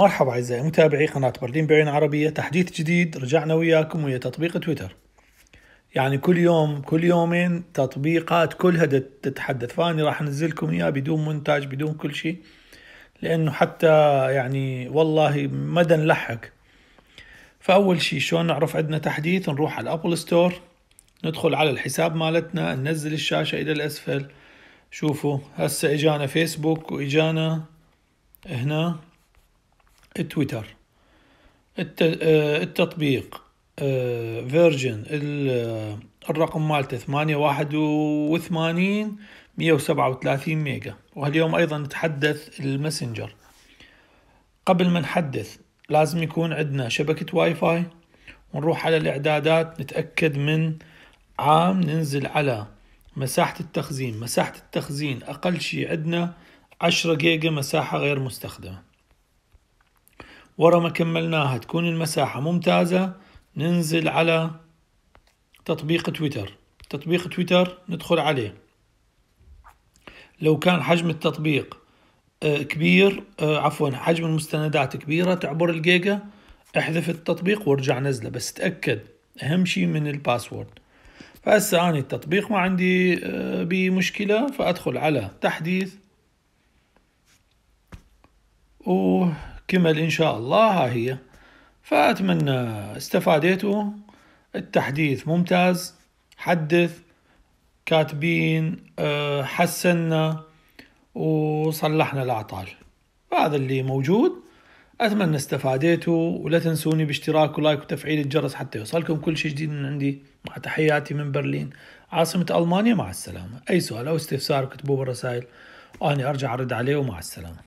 مرحبا أعزائي متابعي قناة برلين بعين عربية تحديث جديد رجعنا وياكم ويا تطبيق تويتر يعني كل يوم كل يومين تطبيقات كلها تتحدث فاني راح أنزلكم إياه بدون مونتاج بدون كل شيء لأنه حتى يعني والله مدى نلحق فأول شيء شلون نعرف عندنا تحديث نروح على الأبل ستور ندخل على الحساب مالتنا ننزل الشاشة إلى الأسفل شوفوا هسه إجانا فيسبوك وإجانا هنا تويتر آه، التطبيق آه، فيرجن آه، الرقم مالته 881 137 ميجا وهاليوم ايضا نتحدث الماسنجر قبل ما نحدث لازم يكون عندنا شبكة واي فاي ونروح على الاعدادات نتأكد من عام ننزل على مساحة التخزين مساحة التخزين اقل شيء عندنا 10 جيجا مساحة غير مستخدمة ورا ما كملناها تكون المساحة ممتازة ننزل على تطبيق تويتر تطبيق تويتر ندخل عليه لو كان حجم التطبيق آه، كبير آه، عفوا حجم المستندات كبيرة تعبر الجيجا احذف التطبيق وارجع نزله بس تأكد أهم شيء من الباسورد فهسه أنا التطبيق ما عندي آه، بمشكلة فأدخل على تحديث و كمل إن شاء الله ها هي فأتمنى استفاديتوا التحديث ممتاز حدث كاتبين آه، حسنا وصلحنا الأعطال هذا اللي موجود أتمنى استفاديتوا ولا تنسوني باشتراك ولايك وتفعيل الجرس حتى يوصلكم كل شيء جديد من عندي مع تحياتي من برلين عاصمة ألمانيا مع السلامة أي سؤال أو استفسار كتبوه بالرسائل وأنا أرجع أرد عليه ومع السلامة